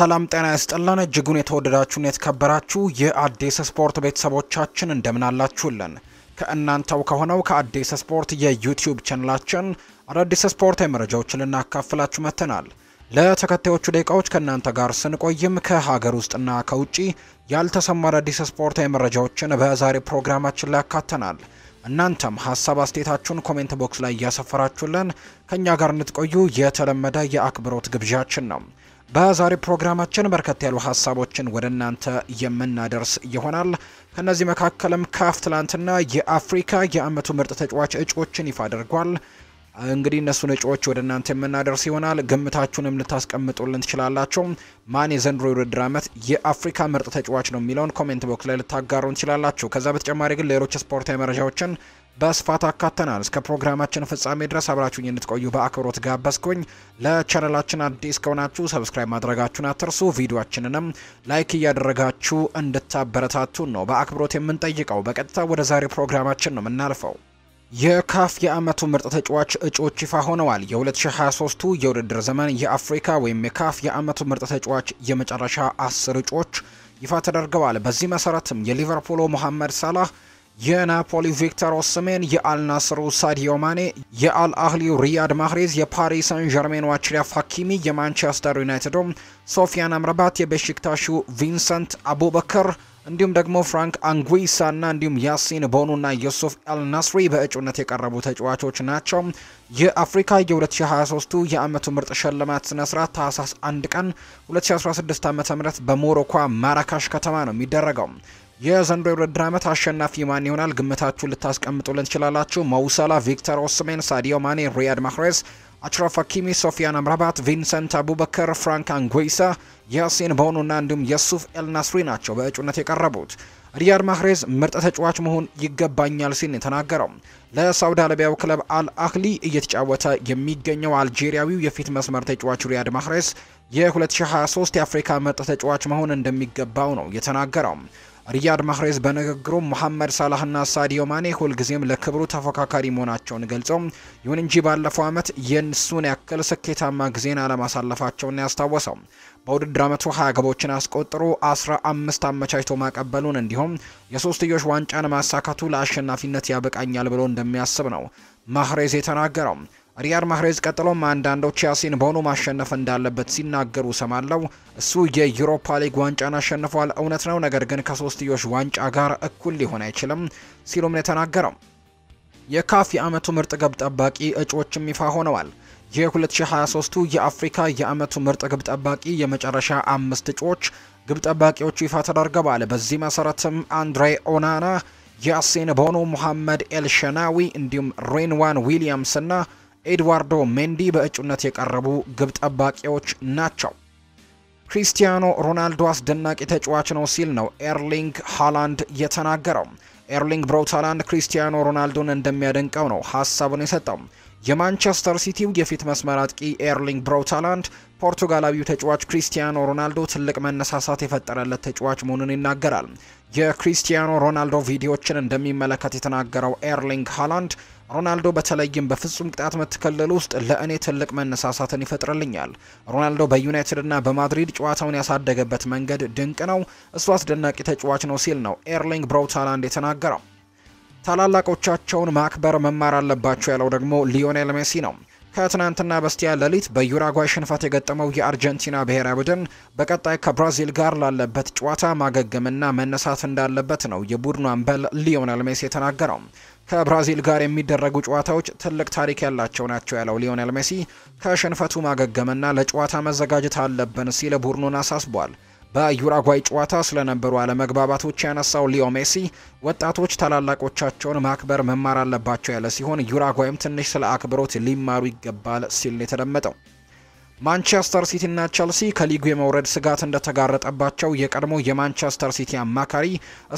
ሰላም ጤና ያስጠላን እጅጉን የተወደዳችሁን የተከበራችሁ የአዲስ ስፖርት ቤተሰቦቻችን እንደምናላችሁልን ከእናንተው ከሆነው ከአዲስ ስፖርት የዩቲዩብ ቻናላችን አዳዲስ ስፖርታዊ መረጃዎችን ልናካፍላችሁ መጥተናል። ለተከታዮቹ ደቂቃዎች ከእናንተ ጋር ስንቆይም ከሀገር ውስጥና ከውጭ ያልተሰሙ አዳዲስ ስፖርታዊ መረጃዎችን በዛሬ ፕሮግራማችን ላይ ያካተናል። እናንተም ሀሳብ አስተያየታችሁን ኮሜንት ቦክስ ላይ እያሰፈራችሁልን ከእኛ ጋር እንትቆዩ የተለመደ የአክብሮት ግብዣችን ነው። በዛሬ ፕሮግራማችን በርከት ያሉ ሀሳቦችን ወደ እናንተ የምናደርስ ይሆናል። ከእነዚህ መካከልም ካፍ ትላንትና የአፍሪካ የአመቱ ምርጥ ተጫዋች እጩዎችን ይፋ አድርጓል። እንግዲህ እነሱን እጩዎች ወደ እናንተ የምናደርስ ይሆናል። ግምታችሁንም ልታስቀምጡልን ትችላላችሁ። ማን የዘንድሮ የውድድር ዓመት የአፍሪካ ምርጥ ተጫዋች ነው የሚለውን ኮሜንት ቦክስ ላይ ልታጋሩን ትችላላችሁ። ከዛ በተጨማሪ ግን ሌሎች ስፖርታዊ መረጃዎችን በስፋት አካተናል። እስከ ፕሮግራማችን ፍጻሜ ድረስ አብራችሁኝ እንድትቆዩ በአክብሮት ጋበዝኩኝ። ለቻነላችን አዲስ ከሆናችሁ ሰብስክራይብ ማድረጋችሁን አትርሱ። ቪዲዮችንንም ላይክ እያደረጋችሁ እንድታበረታቱን ነው በአክብሮት የምንጠይቀው። በቀጥታ ወደ ዛሬ ፕሮግራማችን ነው የምናልፈው። የካፍ የአመቱ ምርጥ ተጫዋች እጩዎች ይፋ ሆነዋል። የ2023ቱ የውድድር ዘመን የአፍሪካ ወይም የካፍ የአመቱ ምርጥ ተጫዋች የመጨረሻ አስር እጩዎች ይፋ ተደርገዋል። በዚህ መሰረትም የሊቨርፑሉ ሞሐመድ ሳላህ የናፖሊ ቪክተር ኦስሜን፣ የአልናስሩ ሳዲዮ ማኔ፣ የአል ሪያድ ማህሬዝ፣ የፓሪስ ሳን ዠርሜን አችራፍ ሀኪሚ፣ የማንቸስተር ዩናይትዱ ሶፊያን አምረባት፣ የቤሽክታሹ ቪንሰንት አቡበከር እንዲሁም ደግሞ ፍራንክ አንጉይሳ እና እንዲሁም ያሲን ቦኑ ቦኑና ዮሱፍ አልናስሪ በእጩነት የቀረቡ ተጫዋቾች ናቸው። የአፍሪካ የ2023 የአመቱ ምርጥ ሽልማት ስርዓት ታህሳስ 1 ቀን 2016 ዓ ም በሞሮኳ ማራካሽ ከተማ ነው የሚደረገው። የዘንድሮ የውድድር ዓመት አሸናፊ ማን ይሆናል? ግምታችሁን ልታስቀምጡልን ትችላላችሁ። መውሰላ፣ ቪክተር ኦስሜን፣ ሳዲዮ ማኔ፣ ሪያድ ማክሬስ፣ አችራፍ ሀኪሚ፣ ሶፊያን አምራባት፣ ቪንሰንት አቡበከር፣ ፍራንክ አንጉይሳ፣ ያሲን ቦኑና እና እንዲሁም የሱፍ ኤልናስሪ ናቸው በእጩነት የቀረቡት። ሪያድ ማህሬዝ ምርጥ ተጫዋች መሆን ይገባኛል ሲል የተናገረው ለሳውዲ አረቢያው ክለብ አል አህሊ እየተጫወተ የሚገኘው አልጄሪያዊው የፊት መስመር ተጫዋች ሪያድ ማህሬዝ የ2023 የአፍሪካ ምርጥ ተጫዋች መሆን እንደሚገባው ነው የተናገረው። ሪያድ ማህሬዝ በንግግሩ ሙሐመድ ሳላህና ሳዲዮ ማኔ ሁልጊዜም ለክብሩ ተፎካካሪ መሆናቸውን ገልጸው ይሁን እንጂ ባለፈው ዓመት የእንሱን ያክል ስኬታማ ጊዜን አለማሳለፋቸውን ያስታወሰው በውድድር ዓመቱ ሀያ ግቦችን አስቆጥሮ አምስት አመቻችቶ ማቀበሉን እንዲሁም የሶስትዮሽ ዋንጫን ማሳካቱ ለአሸናፊነት ያበቃኛል ብሎ እንደሚያስብ ነው ማህሬዝ የተናገረው። ሪያድ ማህሬዝ ቀጥሎም አንዳንዶች ያሲን ቦኑ ማሸነፍ እንዳለበት ሲናገሩ ሰማለው። እሱ የዩሮፓ ሊግ ዋንጫን አሸንፏል፣ እውነት ነው፣ ነገር ግን ከሶስትዮሽ ዋንጫ ጋር እኩል ሊሆን አይችልም ሲሉም ነው የተናገረው። የካፍ የአመቱ ምርጥ ግብ ጠባቂ እጩዎችም ይፋ ሆነዋል። 2023 የአፍሪካ የአመቱ ምርጥ ግብ ጠባቂ የመጨረሻ አምስት እጩዎች ግብ ጠባቂዎቹ ይፋ ተደርገዋል። በዚህ መሰረትም አንድሬ ኦናና፣ ያሴን ቦኖ፣ ሙሐመድ ኤልሸናዊ እንዲሁም ሬንዋን ዊሊያምስ ና ኤድዋርዶ ሜንዲ በእጩነት የቀረቡ ግብ ጠባቂዎች ናቸው። ክሪስቲያኖ ሮናልዶ አስደናቂ ተጫዋች ነው ሲል ነው ኤርሊንግ ሃላንድ የተናገረው። ኤርሊንግ ብራውት ክሪስቲያኖ ሮናልዶን እንደሚያደንቀው ነው ሀሳቡን የሰጠው። የማንቸስተር ሲቲው የፊት መስመር አጥቂ ኤርሊንግ ብራውት ፖርቱጋላዊው ተጫዋች ክሪስቲያኖ ሮናልዶ ትልቅ መነሳሳት የፈጠረለት ተጫዋች መሆኑን ይናገራል። የክሪስቲያኖ ሮናልዶ ቪዲዮዎችን እንደሚመለከት የተናገረው ኤርሊንግ ሃላንድ ሮናልዶ በተለይም በፍጹም ቅጣት ምት ክልል ውስጥ ለእኔ ትልቅ መነሳሳትን ይፈጥርልኛል። ሮናልዶ በዩናይትድ እና በማድሪድ ጨዋታውን ያሳደገበት መንገድ ድንቅ ነው። እሱ አስደናቂ ተጫዋች ነው ሲል ነው ኤርሊንግ ብራውት የተናገረው። ታላላቆቻቸውን ማክበር መማር አለባቸው ያለው ደግሞ ሊዮኔል ሜሲ ነው። ከትናንትና በስቲያ ሌሊት በዩራጓይ ሽንፈት የገጠመው የአርጀንቲና ብሔራዊ ቡድን በቀጣይ ከብራዚል ጋር ላለበት ጨዋታ ማገገምና መነሳት እንዳለበት ነው የቡድኑ አምበል ሊዮነል ሜሲ የተናገረው። ከብራዚል ጋር የሚደረጉ ጨዋታዎች ትልቅ ታሪክ ያላቸው ናቸው ያለው ሊዮነል ሜሲ ከሽንፈቱ ማገገምና ለጨዋታ መዘጋጀት አለብን ሲል ቡድኑን አሳስቧል። በዩራጓይ ጨዋታ ስለነበሩ አለመግባባቶች ያነሳው ሊዮ ሜሲ ወጣቶች ታላላቆቻቸውን ማክበር መማር አለባቸው ያለ ሲሆን ዩራጓይም ትንሽ ስለ አክብሮት ሊማሩ ይገባል ሲል ነው የተደመጠው። ማንቸስተር ሲቲና ቸልሲ ከሊጉ የመውረድ ስጋት እንደተጋረጠባቸው የቀድሞ የማንቸስተር ሲቲ አማካሪ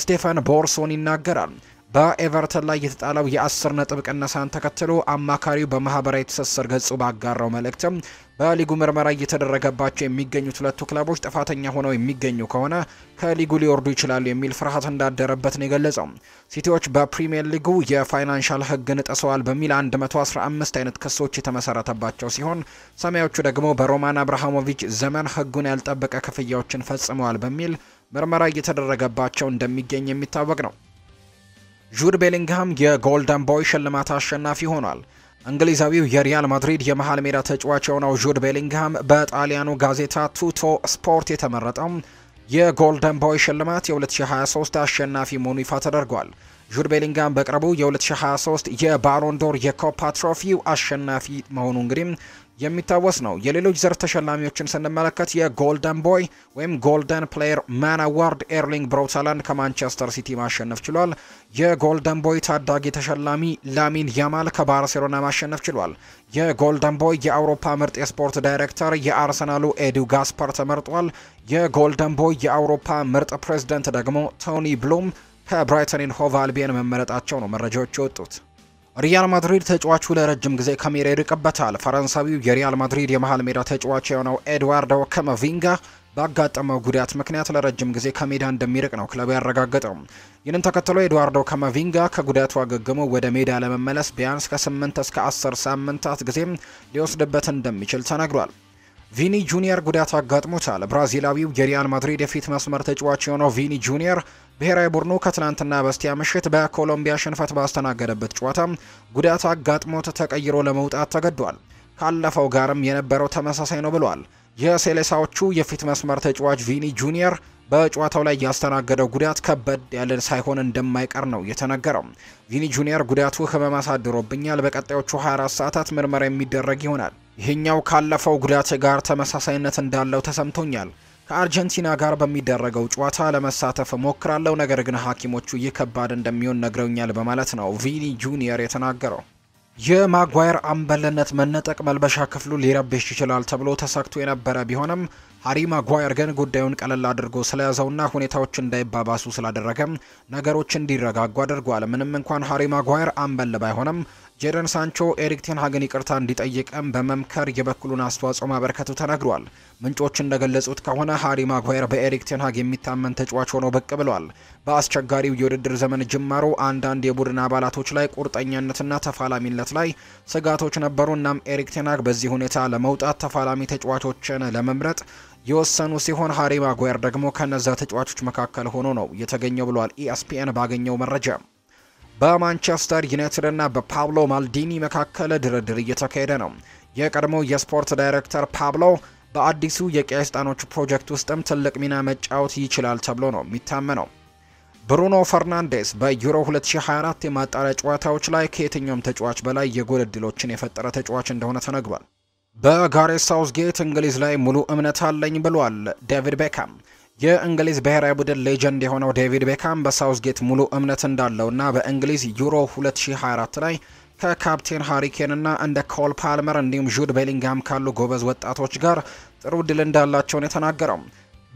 ስቴፈን ቦርሶን ይናገራል። በኤቨርተን ላይ የተጣለው የአስር ነጥብ ቅነሳን ተከትሎ አማካሪው በማህበራዊ ትስስር ገጹ ባጋራው መልእክትም በሊጉ ምርመራ እየተደረገባቸው የሚገኙት ሁለቱ ክለቦች ጥፋተኛ ሆነው የሚገኙ ከሆነ ከሊጉ ሊወርዱ ይችላሉ የሚል ፍርሃት እንዳደረበት ነው የገለጸው። ሲቲዎች በፕሪምየር ሊጉ የፋይናንሻል ሕግን ጥሰዋል በሚል 115 አይነት ክሶች የተመሰረተባቸው ሲሆን ሰማያዎቹ ደግሞ በሮማን አብርሃሞቪች ዘመን ሕጉን ያልጠበቀ ክፍያዎችን ፈጽመዋል በሚል ምርመራ እየተደረገባቸው እንደሚገኝ የሚታወቅ ነው። ጁድ ቤሊንግሃም የጎልደን ቦይ ሽልማት አሸናፊ ሆኗል። እንግሊዛዊው የሪያል ማድሪድ የመሃል ሜዳ ተጫዋች የሆነው ጁድ ቤሊንግሃም በጣሊያኑ ጋዜጣ ቱቶ ስፖርት የተመረጠው የጎልደን ቦይ ሽልማት የ2023 አሸናፊ መሆኑ ይፋ ተደርጓል። ጁድ ቤሊንግሃም በቅርቡ የ2023 የባሎንዶር የኮፓ ትሮፊው አሸናፊ መሆኑ እንግዲህ የሚታወስ ነው። የሌሎች ዘርፍ ተሸላሚዎችን ስንመለከት የጎልደን ቦይ ወይም ጎልደን ፕሌየር ማን አዋርድ ኤርሊንግ ብሮውታላንድ ከማንቸስተር ሲቲ ማሸነፍ ችሏል። የጎልደን ቦይ ታዳጊ ተሸላሚ ላሚን ያማል ከባርሴሎና ማሸነፍ ችሏል። የጎልደን ቦይ የአውሮፓ ምርጥ የስፖርት ዳይሬክተር የአርሰናሉ ኤዱ ጋስፐር ተመርጧል። የጎልደን ቦይ የአውሮፓ ምርጥ ፕሬዝደንት ደግሞ ቶኒ ብሉም ከብራይተን ኢንሆቭ አልቢየን መመረጣቸው ነው መረጃዎች የወጡት። ሪያል ማድሪድ ተጫዋቹ ለረጅም ጊዜ ከሜዳ ይርቅበታል። ፈረንሳዊው የሪያል ማድሪድ የመሃል ሜዳ ተጫዋች የሆነው ኤድዋርዶ ከመቪንጋ ባጋጠመው ጉዳት ምክንያት ለረጅም ጊዜ ከሜዳ እንደሚርቅ ነው ክለቡ ያረጋገጠው። ይህንን ተከትሎ ኤድዋርዶ ከመቪንጋ ከጉዳቱ አገግሞ ወደ ሜዳ ለመመለስ ቢያንስ ከ8 እስከ 10 ሳምንታት ጊዜም ሊወስድበት እንደሚችል ተነግሯል። ቪኒ ጁኒየር ጉዳት አጋጥሞታል። ብራዚላዊው የሪያል ማድሪድ የፊት መስመር ተጫዋች የሆነው ቪኒ ጁኒየር ብሔራዊ ቡድኑ ከትናንትና በስቲያ ምሽት በኮሎምቢያ ሽንፈት ባስተናገደበት ጨዋታ ጉዳት አጋጥሞት ተቀይሮ ለመውጣት ተገዷል። ካለፈው ጋርም የነበረው ተመሳሳይ ነው ብሏል። የሴሌሳዎቹ የፊት መስመር ተጫዋች ቪኒ ጁኒየር በጨዋታው ላይ ያስተናገደው ጉዳት ከበድ ያለ ሳይሆን እንደማይቀር ነው የተነገረው። ቪኒ ጁኒየር ጉዳቱ ህመም አሳድሮብኛል፣ በቀጣዮቹ 24 ሰዓታት ምርመራ የሚደረግ ይሆናል። ይህኛው ካለፈው ጉዳት ጋር ተመሳሳይነት እንዳለው ተሰምቶኛል። ከአርጀንቲና ጋር በሚደረገው ጨዋታ ለመሳተፍ ሞክራለሁ፣ ነገር ግን ሐኪሞቹ ይህ ከባድ እንደሚሆን ነግረውኛል በማለት ነው ቪኒ ጁኒየር የተናገረው። የማጓየር አምበልነት መነጠቅ መልበሻ ክፍሉ ሊረብሽ ይችላል ተብሎ ተሰግቶ የነበረ ቢሆንም ሃሪ ማጓየር ግን ጉዳዩን ቀለል አድርጎ ስለያዘውና ሁኔታዎች እንዳይባባሱ ስላደረገ ነገሮች እንዲረጋጉ አድርጓል። ምንም እንኳን ሃሪ ማጓየር አምበል ባይሆንም ጄደን ሳንቾ ኤሪክ ቴንሃግን ይቅርታ እንዲጠይቅም በመምከር የበኩሉን አስተዋጽኦ ማበርከቱ ተነግሯል። ምንጮች እንደገለጹት ከሆነ ሃሪ ማጓየር በኤሪክ ቴንሃግ የሚታመን ተጫዋች ሆኖ ብቅ ብሏል። በአስቸጋሪው የውድድር ዘመን ጅማሮ አንዳንድ የቡድን አባላቶች ላይ ቁርጠኛነትና ተፋላሚነት ላይ ስጋቶች ነበሩ። እናም ኤሪክ ቴንሃግ በዚህ ሁኔታ ለመውጣት ተፋላሚ ተጫዋቾችን ለመምረጥ የወሰኑ ሲሆን ሃሪ ማጓየር ደግሞ ከነዛ ተጫዋቾች መካከል ሆኖ ነው የተገኘው ብሏል ኢኤስፒኤን e ባገኘው መረጃ። በማንቸስተር ዩናይትድ እና በፓብሎ ማልዲኒ መካከል ድርድር እየተካሄደ ነው። የቀድሞ የስፖርት ዳይሬክተር ፓብሎ በአዲሱ የቀያስጣኖቹ ፕሮጀክት ውስጥም ትልቅ ሚና መጫወት ይችላል ተብሎ ነው የሚታመነው። ብሩኖ ፈርናንዴስ በዩሮ 2024 የማጣሪያ ጨዋታዎች ላይ ከየትኛውም ተጫዋች በላይ የጎል የፈጠረ ተጫዋች እንደሆነ ተነግሯል። በጋሬት ሳውዝጌት እንግሊዝ ላይ ሙሉ እምነት አለኝ ብሏል ዴቪድ ቤካም። የእንግሊዝ ብሔራዊ ቡድን ሌጀንድ የሆነው ዴቪድ ቤካም በሳውዝጌት ሙሉ እምነት እንዳለውና በእንግሊዝ ዩሮ 2024 ላይ ከካፕቴን ሃሪኬንና እንደ ኮል ፓልመር እንዲሁም ጁድ ቤሊንግሃም ካሉ ጎበዝ ወጣቶች ጋር ጥሩ ድል እንዳላቸውን የተናገረው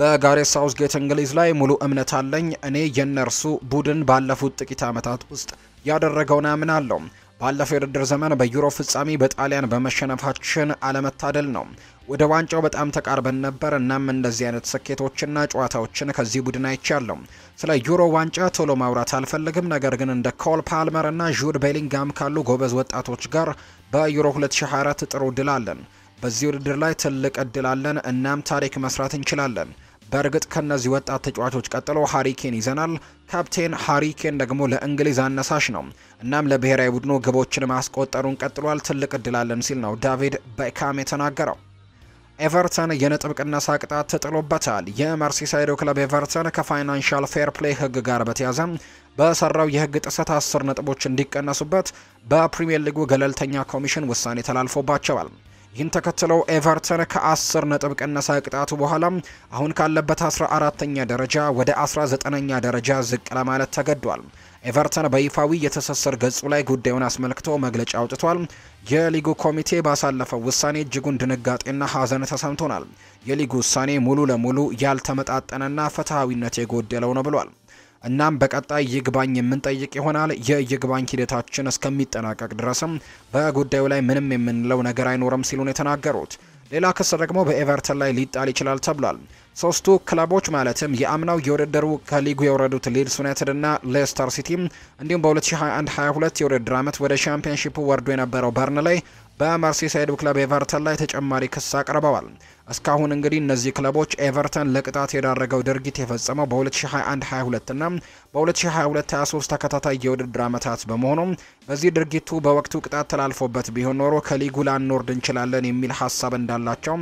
በጋሬት ሳውዝጌት እንግሊዝ ላይ ሙሉ እምነት አለኝ። እኔ የነርሱ ቡድን ባለፉት ጥቂት ዓመታት ውስጥ ያደረገውን አምናለሁ። ባለፈው የውድድር ዘመን በዩሮ ፍጻሜ በጣሊያን በመሸነፋችን አለመታደል ነው። ወደ ዋንጫው በጣም ተቃርበን ነበር። እናም እንደዚህ አይነት ስኬቶችና ጨዋታዎችን ከዚህ ቡድን አይቻለሁ። ስለ ዩሮ ዋንጫ ቶሎ ማውራት አልፈልግም፣ ነገር ግን እንደ ኮል ፓልመር እና ዡድ ቤሊንጋም ካሉ ጎበዝ ወጣቶች ጋር በዩሮ 2024 ጥሩ እድል አለን። በዚህ ውድድር ላይ ትልቅ እድል አለን። እናም ታሪክ መስራት እንችላለን። በእርግጥ ከነዚህ ወጣት ተጫዋቾች ቀጥሎ ሀሪኬን ይዘናል። ካፕቴን ሀሪኬን ደግሞ ለእንግሊዝ አነሳሽ ነው። እናም ለብሔራዊ ቡድኑ ግቦችን ማስቆጠሩን ቀጥሏል። ትልቅ እድላለን ሲል ነው ዳቪድ በካም የተናገረው። ኤቨርተን የነጥብ ቅነሳ ቅጣት ተጥሎበታል። የመርሲሳይዶ ክለብ ኤቨርተን ከፋይናንሻል ፌር ፕሌይ ህግ ጋር በተያዘ በሰራው የህግ ጥሰት አስር ነጥቦች እንዲቀነሱበት በፕሪምየር ሊጉ ገለልተኛ ኮሚሽን ውሳኔ ተላልፎባቸዋል። ይህን ተከትለው ኤቨርተን ከ10 ነጥብ ቅነሳ ቅጣቱ በኋላ አሁን ካለበት 14ተኛ ደረጃ ወደ 19ኛ ደረጃ ዝቅ ለማለት ተገዷል። ኤቨርተን በይፋዊ የትስስር ገጹ ላይ ጉዳዩን አስመልክቶ መግለጫ አውጥቷል። የሊጉ ኮሚቴ ባሳለፈው ውሳኔ እጅጉን ድንጋጤና ሐዘን ተሰምቶናል። የሊጉ ውሳኔ ሙሉ ለሙሉ ያልተመጣጠነና ፍትሐዊነት የጎደለው ነው ብሏል። እናም በቀጣይ ይግባኝ የምንጠይቅ ይሆናል። የይግባኝ ሂደታችን እስከሚጠናቀቅ ድረስም በጉዳዩ ላይ ምንም የምንለው ነገር አይኖርም ሲሉ ነው የተናገሩት። ሌላ ክስ ደግሞ በኤቨርተን ላይ ሊጣል ይችላል ተብሏል። ሶስቱ ክለቦች ማለትም የአምናው የውድድሩ ከሊጉ የወረዱት ሊድስ ዩናይትድ እና ሌስተር ሲቲ እንዲሁም በ2021 22 የውድድር ዓመት ወደ ሻምፒዮንሺፑ ወርዶ የነበረው በርን ላይ በመርሲሳይድ ክለብ ኤቨርተን ላይ ተጨማሪ ክስ አቅርበዋል። እስካሁን እንግዲህ እነዚህ ክለቦች ኤቨርተን ለቅጣት የዳረገው ድርጊት የፈጸመው በ2021-22 እና በ2022-23 ተከታታይ የውድድር ዓመታት በመሆኑ በዚህ ድርጊቱ በወቅቱ ቅጣት ተላልፎበት ቢሆን ኖሮ ከሊጉ ላንወርድ እንችላለን የሚል ሀሳብ እንዳላቸው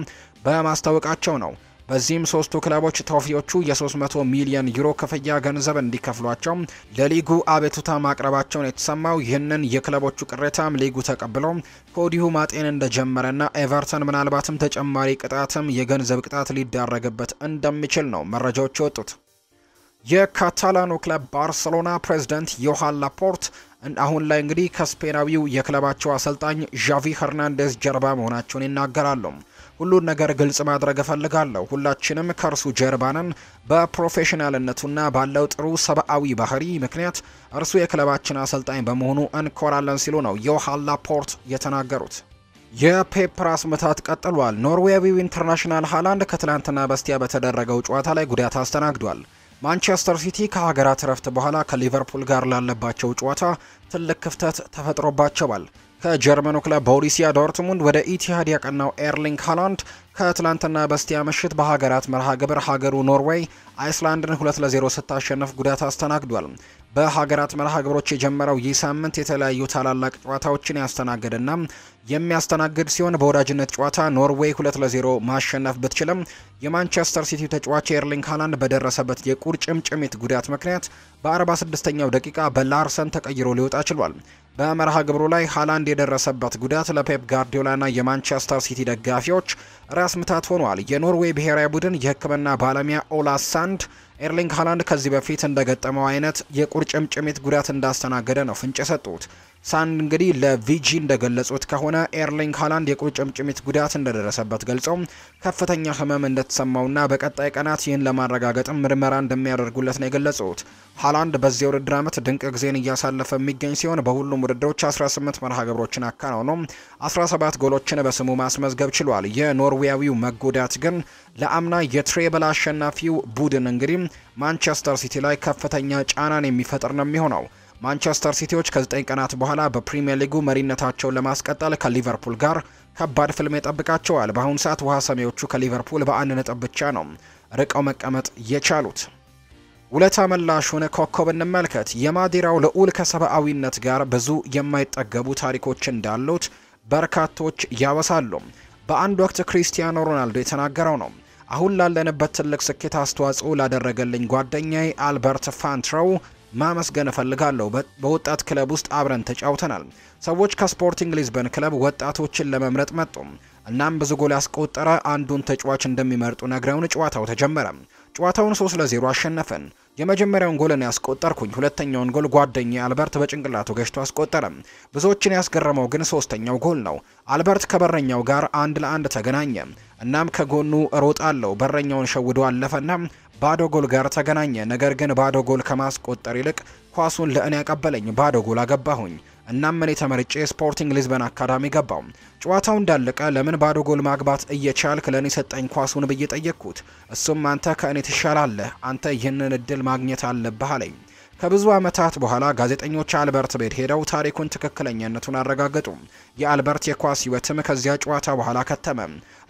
በማስታወቃቸው ነው። በዚህም ሶስቱ ክለቦች ትሮፊዎቹ የ300 ሚሊዮን ዩሮ ክፍያ ገንዘብ እንዲከፍሏቸው ለሊጉ አቤቱታ ማቅረባቸውን የተሰማው ይህንን የክለቦቹ ቅሬታም ሊጉ ተቀብሎ ከወዲሁ ማጤን እንደጀመረና ኤቨርተን ምናልባትም ተጨማሪ ቅጣትም የገንዘብ ቅጣት ሊዳረግበት እንደሚችል ነው መረጃዎች የወጡት። የካታላኑ ክለብ ባርሰሎና ፕሬዝዳንት ዮሃን ላፖርት አሁን ላይ እንግዲህ ከስፔናዊው የክለባቸው አሰልጣኝ ዣቪ ሄርናንዴዝ ጀርባ መሆናቸውን ይናገራሉ። ሁሉን ነገር ግልጽ ማድረግ እፈልጋለሁ። ሁላችንም ከእርሱ ጀርባንን በፕሮፌሽናልነቱና ባለው ጥሩ ሰብአዊ ባህሪ ምክንያት እርሱ የክለባችን አሰልጣኝ በመሆኑ እንኮራለን ሲሉ ነው ዮሃን ላፖርት የተናገሩት። የፔፕ ራስ ምታት ቀጥሏል። ኖርዌያዊው ኢንተርናሽናል ሃላንድ ከትላንትና በስቲያ በተደረገው ጨዋታ ላይ ጉዳት አስተናግዷል። ማንቸስተር ሲቲ ከሀገራት እረፍት በኋላ ከሊቨርፑል ጋር ላለባቸው ጨዋታ ትልቅ ክፍተት ተፈጥሮባቸዋል። ከጀርመኑ ክለብ ቦሩሲያ ዶርትሙንድ ወደ ኢቲሃድ ያቀናው ኤርሊንግ ሃላንድ ከትላንትና በስቲያ ምሽት በሀገራት መርሃ ግብር ሀገሩ ኖርዌይ አይስላንድን ሁለት ለዜሮ ስታሸንፍ ጉዳት አስተናግዷል። በሀገራት መርሃ ግብሮች የጀመረው ይህ ሳምንት የተለያዩ ታላላቅ ጨዋታዎችን ያስተናገደና የሚያስተናግድ ሲሆን በወዳጅነት ጨዋታ ኖርዌይ ሁለት ለዜሮ ማሸነፍ ብትችልም የማንቸስተር ሲቲ ተጫዋች ኤርሊንግ ሃላንድ በደረሰበት የቁርጭምጭሚት ጉዳት ምክንያት በ46ኛው ደቂቃ በላርሰን ተቀይሮ ሊወጣ ችሏል። በመርሃ ግብሩ ላይ ሃላንድ የደረሰበት ጉዳት ለፔፕ ጋርዲዮላና የማንቸስተር ሲቲ ደጋፊዎች ራስ ምታት ሆኗል። የኖርዌይ ብሔራዊ ቡድን የሕክምና ባለሙያ ኦላሳ and ኤርሊንግ ሃላንድ ከዚህ በፊት እንደገጠመው አይነት የቁርጭምጭሚት ጉዳት እንዳስተናገደ ነው ፍንጭ የሰጡት። ሳንድ እንግዲህ ለቪጂ እንደገለጹት ከሆነ ኤርሊንግ ሃላንድ የቁርጭምጭሚት ጉዳት እንደደረሰበት ገልጸው ከፍተኛ ህመም እንደተሰማውና በቀጣይ ቀናት ይህን ለማረጋገጥም ምርመራ እንደሚያደርጉለት ነው የገለጹት። ሃላንድ በዚህ ውድድር ዓመት ድንቅ ጊዜን እያሳለፈ የሚገኝ ሲሆን በሁሉም ውድድሮች 18 መርሃ ግብሮችን አከናውኖ 17 ጎሎችን በስሙ ማስመዝገብ ችሏል። የኖርዌያዊው መጎዳት ግን ለአምና የትሬብል አሸናፊው ቡድን እንግዲህ ማንቸስተር ሲቲ ላይ ከፍተኛ ጫናን የሚፈጥር ነው የሚሆነው። ማንቸስተር ሲቲዎች ከ9 ቀናት በኋላ በፕሪምየር ሊጉ መሪነታቸውን ለማስቀጠል ከሊቨርፑል ጋር ከባድ ፍልም ይጠብቃቸዋል። በአሁኑ ሰዓት ውሃ ሰሜዎቹ ከሊቨርፑል በአንድ ነጥብ ብቻ ነው ርቀው መቀመጥ የቻሉት። ውለታ ሆነ ኮከብ እንመልከት። የማዲራው ልዑል ከሰብአዊነት ጋር ብዙ የማይጠገቡ ታሪኮች እንዳሉት በርካቶች ያወሳሉ። በአንድ ወቅት ክሪስቲያኖ ሮናልዶ የተናገረው ነው አሁን ላለንበት ትልቅ ስኬት አስተዋጽኦ ላደረገልኝ ጓደኛዬ አልበርት ፋንትረው ማመስገን እፈልጋለሁ። በወጣት ክለብ ውስጥ አብረን ተጫውተናል። ሰዎች ከስፖርቲንግ ሊዝበን ክለብ ወጣቶችን ለመምረጥ መጡ። እናም ብዙ ጎል ያስቆጠረ አንዱን ተጫዋች እንደሚመርጡ ነግረውን ጨዋታው ተጀመረ። ጨዋታውን 3 ለ0 አሸነፈን። የመጀመሪያውን ጎልን ያስቆጠርኩኝ፣ ሁለተኛውን ጎል ጓደኛ አልበርት በጭንቅላቱ ገጭቶ አስቆጠረም። ብዙዎችን ያስገረመው ግን ሶስተኛው ጎል ነው። አልበርት ከበረኛው ጋር አንድ ለአንድ ተገናኘ። እናም ከጎኑ እሮጣለሁ። በረኛውን ሸውዶ አለፈና ባዶ ጎል ጋር ተገናኘ። ነገር ግን ባዶ ጎል ከማስቆጠር ይልቅ ኳሱን ለእኔ ያቀበለኝ፣ ባዶ ጎል አገባሁኝ። እናም እኔ ተመርጬ ስፖርቲንግ ሊዝበን አካዳሚ ገባው። ጨዋታው እንዳለቀ ለምን ባዶ ጎል ማግባት እየቻልክ ለእኔ ሰጠኝ ኳሱን ብዬ ጠየቅኩት። እሱም አንተ ከእኔ ትሻላለህ፣ አንተ ይህንን እድል ማግኘት አለብህ አለኝ። ከብዙ ዓመታት በኋላ ጋዜጠኞች አልበርት ቤት ሄደው ታሪኩን ትክክለኛነቱን አረጋገጡ። የአልበርት የኳስ ሕይወትም ከዚያ ጨዋታ በኋላ ከተመ።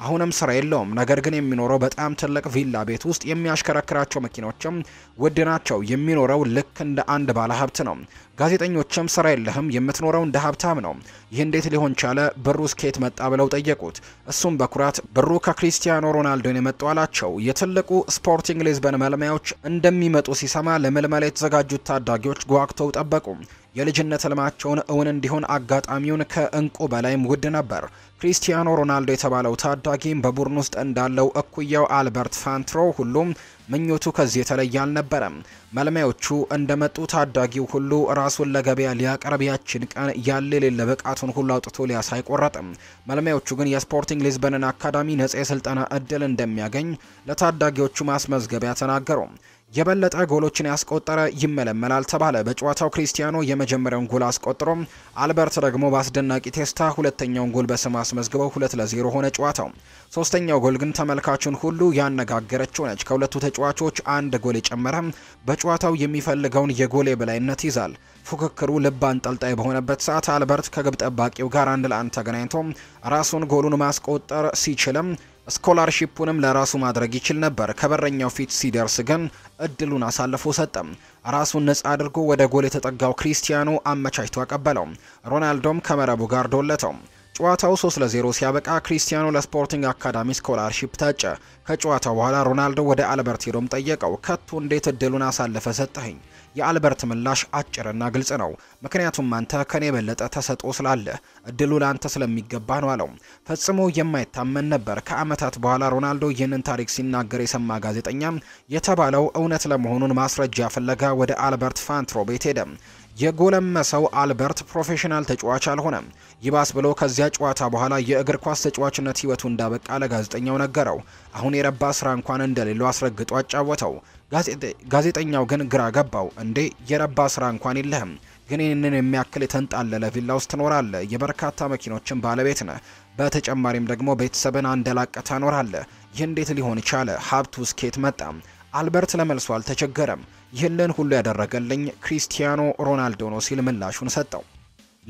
አሁንም ስራ የለውም፣ ነገር ግን የሚኖረው በጣም ትልቅ ቪላ ቤት ውስጥ፣ የሚያሽከረክራቸው መኪኖችም ውድ ናቸው። የሚኖረው ልክ እንደ አንድ ባለ ሀብት ነው። ጋዜጠኞችም ስራ የለህም፣ የምትኖረው እንደ ሀብታም ነው፣ ይህ እንዴት ሊሆን ቻለ? ብሩ ስኬት መጣ ብለው ጠየቁት። እሱም በኩራት ብሩ ከክሪስቲያኖ ሮናልዶን የመጡ አላቸው። የትልቁ ስፖርቲንግ ሊዝበን መልማዮች እንደሚመጡ ሲሰማ ለመልመላ የተዘጋጁት ታዳጊዎች ጓግተው ጠበቁ። የልጅነት ህልማቸውን እውን እንዲሆን አጋጣሚውን ከእንቁ በላይም ውድ ነበር። ክሪስቲያኖ ሮናልዶ የተባለው ታዳጊም በቡድን ውስጥ እንዳለው እኩያው አልበርት ፋንትሮ ሁሉም ምኞቱ ከዚህ የተለየ አልነበረም። መልማዮቹ እንደመጡ ታዳጊው ሁሉ ራሱን ለገበያ ሊያቀርብ ያችን ቀን ያለ የሌለ ብቃቱን ሁሉ አውጥቶ ሊያስ አይቆረጥም። መልማዮቹ ግን የስፖርቲንግ ሊዝበንን አካዳሚ ነጻ የስልጠና እድል እንደሚያገኝ ለታዳጊዎቹ ማስመዝገቢያ ተናገሩ። የበለጠ ጎሎችን ያስቆጠረ ይመለመላል ተባለ። በጨዋታው ክሪስቲያኖ የመጀመሪያውን ጎል አስቆጥሮም አልበርት ደግሞ በአስደናቂ ቴስታ ሁለተኛውን ጎል በስም አስመዝግበው ሁለት ለዜሮ ሆነ ጨዋታው። ሶስተኛው ጎል ግን ተመልካቹን ሁሉ ያነጋገረችው ነች። ከሁለቱ ተጫዋቾች አንድ ጎል የጨመረ በጨዋታው የሚፈልገውን የጎል የበላይነት ይዛል። ፉክክሩ ልብ አንጠልጣይ በሆነበት ሰዓት አልበርት ከግብ ጠባቂው ጋር አንድ ለአንድ ተገናኝቶ ራሱን ጎሉን ማስቆጠር ሲችልም ስኮላርሺፑንም ለራሱ ማድረግ ይችል ነበር። ከበረኛው ፊት ሲደርስ ግን እድሉን አሳልፎ ሰጠም። ራሱን ነጻ አድርጎ ወደ ጎል የተጠጋው ክሪስቲያኖ አመቻችቶ አቀበለው። ሮናልዶም ከመረቡ ጋር ዶለተው። ጨዋታው 3 ለ0 ሲያበቃ ክሪስቲያኖ ለስፖርቲንግ አካዳሚ ስኮላርሺፕ ተጨ ከጨዋታው በኋላ ሮናልዶ ወደ አልበርት ሄዶም ጠየቀው፣ ከቱ እንዴት እድሉን አሳልፈ ሰጠኸኝ? የአልበርት ምላሽ አጭርና ግልጽ ነው። ምክንያቱም አንተ ከኔ የበለጠ ተሰጦ ስላለህ እድሉ ለአንተ ስለሚገባ ነው አለው። ፈጽሞ የማይታመን ነበር። ከአመታት በኋላ ሮናልዶ ይህንን ታሪክ ሲናገር የሰማ ጋዜጠኛ የተባለው እውነት ለመሆኑን ማስረጃ ፍለጋ ወደ አልበርት ፋንትሮ ቤት ሄደ። የጎለመሰው አልበርት ፕሮፌሽናል ተጫዋች አልሆነም። ይባስ ብሎ ከዚያ ጨዋታ በኋላ የእግር ኳስ ተጫዋችነት ህይወቱ እንዳበቃ ለጋዜጠኛው ነገረው። አሁን የረባ ስራ እንኳን እንደሌለው አስረግጦ አጫወተው። ጋዜጠኛው ግን ግራ ገባው። እንዴ የረባ ስራ እንኳን የለህም ግን ይህንን የሚያክል የተንጣለለ ቪላ ውስጥ ትኖራለህ። የበርካታ መኪኖችን ባለቤት ነህ። በተጨማሪም ደግሞ ቤተሰብን አንደላቀ ታኖራለህ። ይህ እንዴት ሊሆን ቻለ? ሀብቱ ስኬት መጣ? አልበርት ለመልሶ አልተቸገረም። ይህንን ሁሉ ያደረገልኝ ክሪስቲያኖ ሮናልዶ ነው ሲል ምላሹን ሰጠው።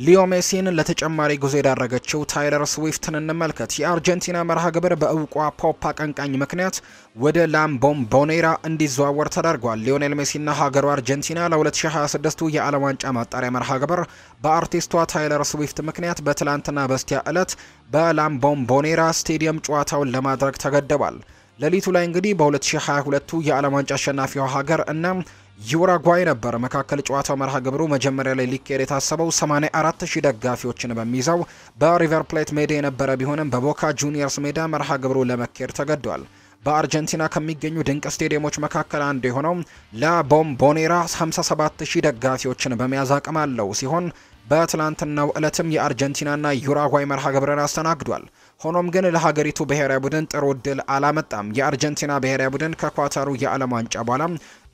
ሊዮ ሜሲን ለተጨማሪ ጉዞ የዳረገችው ታይለር ስዊፍትን እንመልከት። የአርጀንቲና መርሃ ግብር በእውቋ ፖፕ አቀንቃኝ ምክንያት ወደ ላምቦም ቦኔራ እንዲዘዋወር ተደርጓል። ሊዮኔል ሜሲና ሀገሩ አርጀንቲና ለ 2026 የዓለም ዋንጫ ማጣሪያ መርሃ ግብር በአርቲስቷ ታይለር ስዊፍት ምክንያት በትላንትና በስቲያ ዕለት በላምቦም ቦኔራ ስቴዲየም ጨዋታውን ለማድረግ ተገደቧል። ሌሊቱ ላይ እንግዲህ በ2022ቱ የዓለም ዋንጫ አሸናፊው ሀገር እና ዩራጓይ ነበር መካከል ጨዋታው መርሃ ግብሩ መጀመሪያ ላይ ሊካሄድ የታሰበው 84000 ደጋፊዎችን በሚይዘው በሪቨር ፕሌት ሜዳ የነበረ ቢሆንም በቦካ ጁኒየርስ ሜዳ መርሃ ግብሩ ለመካሄድ ተገዷል። በአርጀንቲና ከሚገኙ ድንቅ ስቴዲየሞች መካከል አንዱ የሆነው ላቦምቦኔራ 57 57000 ደጋፊዎችን በመያዝ አቅም አለው ሲሆን በትላንትናው ዕለትም የአርጀንቲናና ዩራጓይ መርሃ ግብርን አስተናግዷል። ሆኖም ግን ለሀገሪቱ ብሔራዊ ቡድን ጥሩ እድል አላመጣም። የአርጀንቲና ብሔራዊ ቡድን ከኳታሩ የዓለም ዋንጫ በኋላ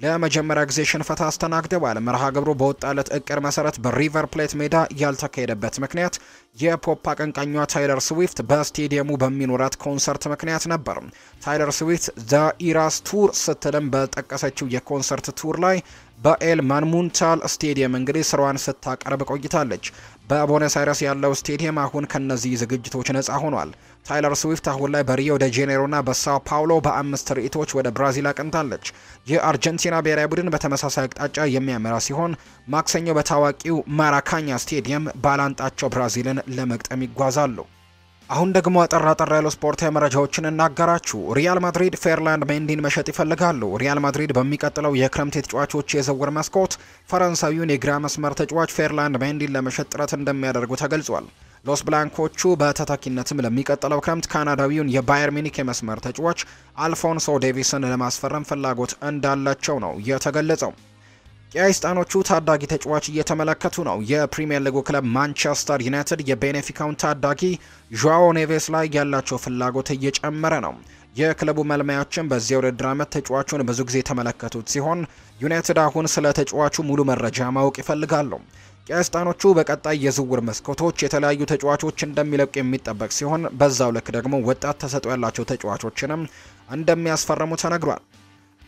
ለመጀመሪያ ጊዜ ሽንፈት አስተናግደዋል። መርሃ ግብሩ በወጣለት እቅድ መሰረት በሪቨር ፕሌት ሜዳ ያልተካሄደበት ምክንያት የፖፕ አቀንቃኟ ታይለር ስዊፍት በስቴዲየሙ በሚኖራት ኮንሰርት ምክንያት ነበር። ታይለር ስዊፍት ዘ ኢራስ ቱር ስትልም በጠቀሰችው የኮንሰርት ቱር ላይ በኤል ማንሙንታል ስቴዲየም እንግዲህ ስራዋን ስታቀርብ ቆይታለች። በቦነስ አይረስ ያለው ስቴዲየም አሁን ከነዚህ ዝግጅቶች ነጻ ሆኗል። ታይለር ስዊፍት አሁን ላይ በሪዮ ደ ና በሳው ፓውሎ በአምስት ርኢቶች ወደ ብራዚል አቅንታለች። የአርጀንቲና ብሔራዊ ቡድን በተመሳሳይ አቅጣጫ የሚያመራ ሲሆን ማክሰኞ በታዋቂው ማራካኛ ስቴዲየም ባላንጣቸው ብራዚልን ለመግጠም ይጓዛሉ። አሁን ደግሞ አጠራ ጠራ ያሉ ስፖርታዊ መረጃዎችን እናገራችሁ። ሪያል ማድሪድ ፌርላንድ ሜንዲን መሸጥ ይፈልጋሉ። ሪያል ማድሪድ በሚቀጥለው የክረምት የተጫዋቾች የዝውውር መስኮት ፈረንሳዊውን የግራ መስመር ተጫዋች ፌርላንድ ሜንዲን ለመሸጥ ጥረት እንደሚያደርጉ ተገልጿል። ሎስ ብላንኮቹ በተተኪነትም ለሚቀጥለው ክረምት ካናዳዊውን የባየር ሚኒክ የመስመር ተጫዋች አልፎንሶ ዴቪስን ለማስፈረም ፍላጎት እንዳላቸው ነው የተገለጸው። የአይስጣኖቹ ታዳጊ ተጫዋች እየተመለከቱ ነው። የፕሪምየር ሊጉ ክለብ ማንቸስተር ዩናይትድ የቤኔፊካውን ታዳጊ ዣኦ ኔቬስ ላይ ያላቸው ፍላጎት እየጨመረ ነው። የክለቡ መልማያችን በዚህ ውድድር ዓመት ተጫዋቹን ብዙ ጊዜ የተመለከቱት ሲሆን ዩናይትድ አሁን ስለ ተጫዋቹ ሙሉ መረጃ ማወቅ ይፈልጋሉ። ቀያይስጣኖቹ በቀጣይ የዝውውር መስኮቶች የተለያዩ ተጫዋቾች እንደሚለቁ የሚጠበቅ ሲሆን በዛው ልክ ደግሞ ወጣት ተሰጥኦ ያላቸው ተጫዋቾችንም እንደሚያስፈርሙ ተነግሯል።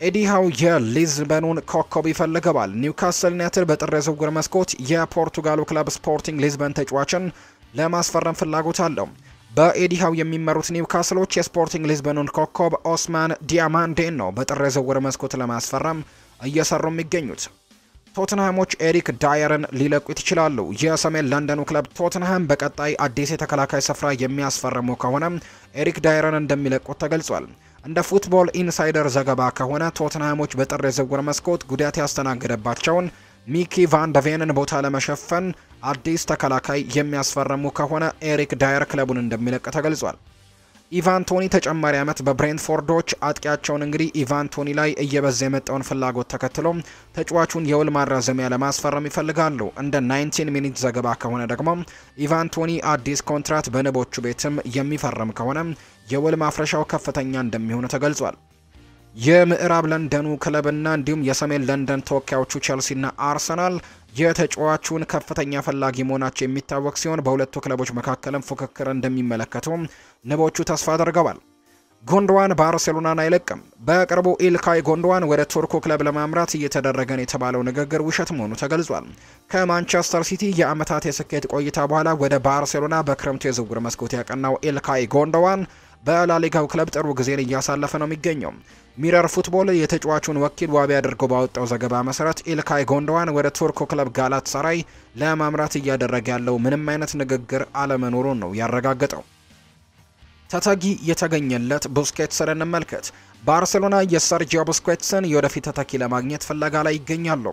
ኤዲሃው የሊዝበኑን ኮከብ ይፈልገዋል። ኒውካስል ዩናይትድ በጥር የዝውውር መስኮት የፖርቱጋሉ ክለብ ስፖርቲንግ ሊዝበን ተጫዋችን ለማስፈረም ፍላጎት አለው። በኤዲሃው የሚመሩት ኒውካስሎች የስፖርቲንግ ሊዝበኑን ኮከብ ኦስማን ዲያማንዴን ነው በጥር የዝውውር መስኮት ለማስፈረም እየሰሩ የሚገኙት። ቶትንሃሞች ኤሪክ ዳየርን ሊለቁት ይችላሉ። የሰሜን ለንደኑ ክለብ ቶትንሃም በቀጣይ አዲስ የተከላካይ ስፍራ የሚያስፈርሙ ከሆነ ኤሪክ ዳየርን እንደሚለቁት ተገልጿል። እንደ ፉትቦል ኢንሳይደር ዘገባ ከሆነ ቶትንሃሞች በጥር የዝውውር መስኮት ጉዳት ያስተናገደባቸውን ሚኪ ቫን ደቬንን ቦታ ለመሸፈን አዲስ ተከላካይ የሚያስፈርሙ ከሆነ ኤሪክ ዳየር ክለቡን እንደሚለቅ ተገልጿል። ኢቫን ቶኒ ተጨማሪ ዓመት በብሬንትፎርዶች አጥቂያቸውን እንግዲህ ኢቫን ቶኒ ላይ እየበዛ የመጣውን ፍላጎት ተከትሎ ተጫዋቹን የውል ማራዘሚያ ለማስፈረም ይፈልጋሉ። እንደ 19 ሚኒት ዘገባ ከሆነ ደግሞ ኢቫን ቶኒ አዲስ ኮንትራት በንቦቹ ቤትም የሚፈርም ከሆነ የውል ማፍረሻው ከፍተኛ እንደሚሆን ተገልጿል። የምዕራብ ለንደኑ ክለብና እንዲሁም የሰሜን ለንደን ተወካዮቹ ቼልሲና አርሰናል የተጫዋቹን ከፍተኛ ፈላጊ መሆናቸው የሚታወቅ ሲሆን በሁለቱ ክለቦች መካከልም ፉክክር እንደሚመለከቱ ንቦቹ ተስፋ አድርገዋል። ጎንድዋን ባርሴሎናን አይለቅም። በቅርቡ ኢልካይ ጎንድዋን ወደ ቱርኩ ክለብ ለማምራት እየተደረገን የተባለው ንግግር ውሸት መሆኑ ተገልጿል። ከማንቸስተር ሲቲ የአመታት የስኬት ቆይታ በኋላ ወደ ባርሴሎና በክረምቱ የዝውውር መስኮት ያቀናው ኢልካይ ጎንድዋን በላሊጋው ክለብ ጥሩ ጊዜን እያሳለፈ ነው የሚገኘው። ሚረር ፉትቦል የተጫዋቹን ወኪል ዋቢ አድርጎ ባወጣው ዘገባ መሰረት ኢልካይ ጎንደዋን ወደ ቱርኩ ክለብ ጋላት ሰራይ ለማምራት እያደረገ ያለው ምንም አይነት ንግግር አለመኖሩን ነው ያረጋገጠው። ተተኪ የተገኘለት ቡስኬትስን እንመልከት። ባርሴሎና የሰርጂዮ ቡስኬትስን የወደፊት ተተኪ ለማግኘት ፍለጋ ላይ ይገኛሉ።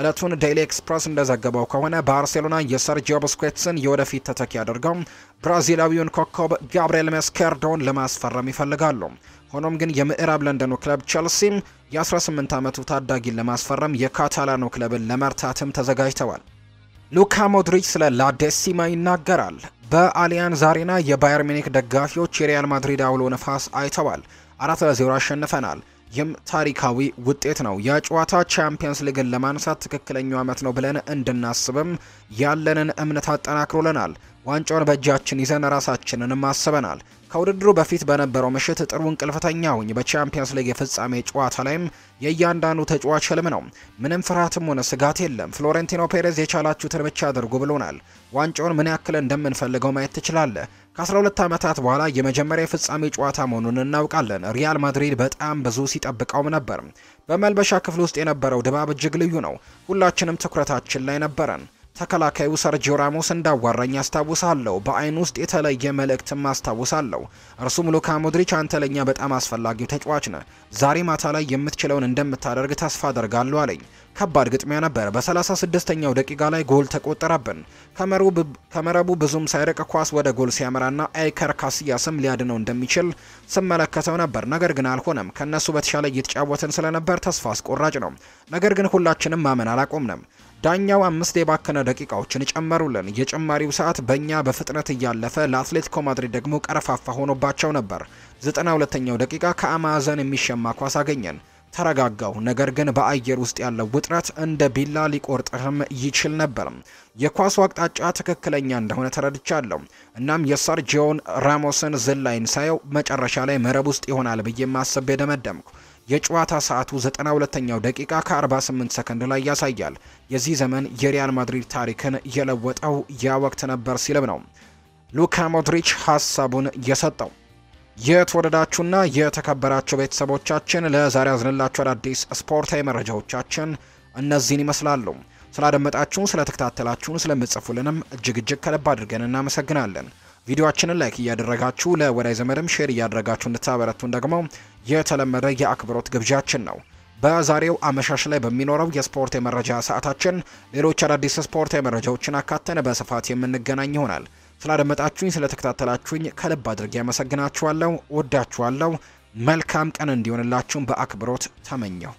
እለቱን ዴይሊ ኤክስፕረስ እንደዘገበው ከሆነ ባርሴሎና የሰርጂዮ ቡስኬትስን የወደፊት ተተኪ አድርገው ብራዚላዊውን ኮከብ ጋብርኤል መስከርዶን ለማስፈረም ይፈልጋሉ። ሆኖም ግን የምዕራብ ለንደኑ ክለብ ቼልሲ የ18 ዓመቱ ታዳጊን ለማስፈረም የካታላኑ ክለብን ለመርታትም ተዘጋጅተዋል። ሉካ ሞድሪች ስለ ላዴሲማ ይናገራል። በአሊያንዝ አሬና የባየር ሚኒክ ደጋፊዎች የሪያል ማድሪድ አውሎ ነፋስ አይተዋል። አራት ለዜሮ አሸንፈናል። ይህም ታሪካዊ ውጤት ነው። የጨዋታ ቻምፒየንስ ሊግን ለማንሳት ትክክለኛው ዓመት ነው ብለን እንድናስብም ያለንን እምነት አጠናክሮልናል። ዋንጫውን በእጃችን ይዘን ራሳችንንም አስበናል። ከውድድሩ በፊት በነበረው ምሽት ጥሩ እንቅልፍ ተኛሁኝ። በቻምፒየንስ ሊግ የፍጻሜ ጨዋታ ላይም የእያንዳንዱ ተጫዋች ህልም ነው። ምንም ፍርሃትም ሆነ ስጋት የለም። ፍሎሬንቲኖ ፔሬዝ የቻላችሁትን ብቻ አድርጉ ብሎናል። ዋንጫውን ምን ያክል እንደምንፈልገው ማየት ትችላለህ። ከ12 ዓመታት በኋላ የመጀመሪያ የፍጻሜ ጨዋታ መሆኑን እናውቃለን። ሪያል ማድሪድ በጣም ብዙ ሲጠብቀውም ነበር። በመልበሻ ክፍል ውስጥ የነበረው ድባብ እጅግ ልዩ ነው። ሁላችንም ትኩረታችን ላይ ነበረን። ተከላካዩ ሰርጂዮ ራሞስ እንዳዋራኝ አስታውሳለሁ። በአይን ውስጥ የተለየ መልእክትም አስታውሳለሁ። እርሱም ሉካ ሞድሪች፣ አንተ ለእኛ በጣም አስፈላጊው ተጫዋች ነ ዛሬ ማታ ላይ የምትችለውን እንደምታደርግ ተስፋ አደርጋለሁ አለኝ። ከባድ ግጥሚያ ነበር። በ36ኛው ደቂቃ ላይ ጎል ተቆጠረብን። ከመረቡ ብዙም ሳይርቅ ኳስ ወደ ጎል ሲያመራና አይከር ካስያስም ሊያድነው እንደሚችል ስመለከተው ነበር። ነገር ግን አልሆነም። ከነሱ በተሻለ እየተጫወትን ስለነበር ተስፋ አስቆራጭ ነው። ነገር ግን ሁላችንም ማመን አላቆምንም። ዳኛው አምስት የባከነ ደቂቃዎችን ጨመሩልን። የጭማሪው ሰዓት በእኛ በፍጥነት እያለፈ ለአትሌቲኮ ማድሪድ ደግሞ ቀረፋፋ ሆኖባቸው ነበር። ዘጠና ሁለተኛው ደቂቃ ከአማዘን የሚሸማ ኳስ አገኘን። ተረጋጋው። ነገር ግን በአየር ውስጥ ያለው ውጥረት እንደ ቢላ ሊቆርጥህም ይችል ነበር። የኳሱ አቅጣጫ ትክክለኛ እንደሆነ ተረድቻለሁ። እናም የሰርጂዮን ራሞስን ዝላይን ሳየው መጨረሻ ላይ መረብ ውስጥ ይሆናል ብዬ ማሰብ የደመደምኩ የጨዋታ ሰዓቱ 92ኛው ደቂቃ ከ48 ሰከንድ ላይ ያሳያል። የዚህ ዘመን የሪያል ማድሪድ ታሪክን የለወጠው ያ ወቅት ነበር ሲልም ነው ሉካ ሞድሪች ሀሳቡን የሰጠው። የተወደዳችሁና የተከበራችሁ ቤተሰቦቻችን ለዛሬ ያዝንላችሁ አዳዲስ ስፖርታዊ መረጃዎቻችን እነዚህን ይመስላሉ። ስላደመጣችሁን፣ ስለተከታተላችሁን፣ ስለምጽፉልንም እጅግ እጅግ ከልብ አድርገን እናመሰግናለን። ቪዲዮአችንን ላይክ እያደረጋችሁ ለወዳጅ ዘመድም ሼር እያደረጋችሁ እንድታበረቱን ደግሞ የተለመደ የአክብሮት ግብዣችን ነው። በዛሬው አመሻሽ ላይ በሚኖረው የስፖርት የመረጃ ሰዓታችን ሌሎች አዳዲስ ስፖርት የመረጃዎችን አካተን በስፋት የምንገናኝ ይሆናል። ስላደመጣችሁኝ፣ ስለተከታተላችሁኝ ከልብ አድርጌ አመሰግናችኋለሁ። ወዳችኋለሁ። መልካም ቀን እንዲሆንላችሁም በአክብሮት ተመኘው።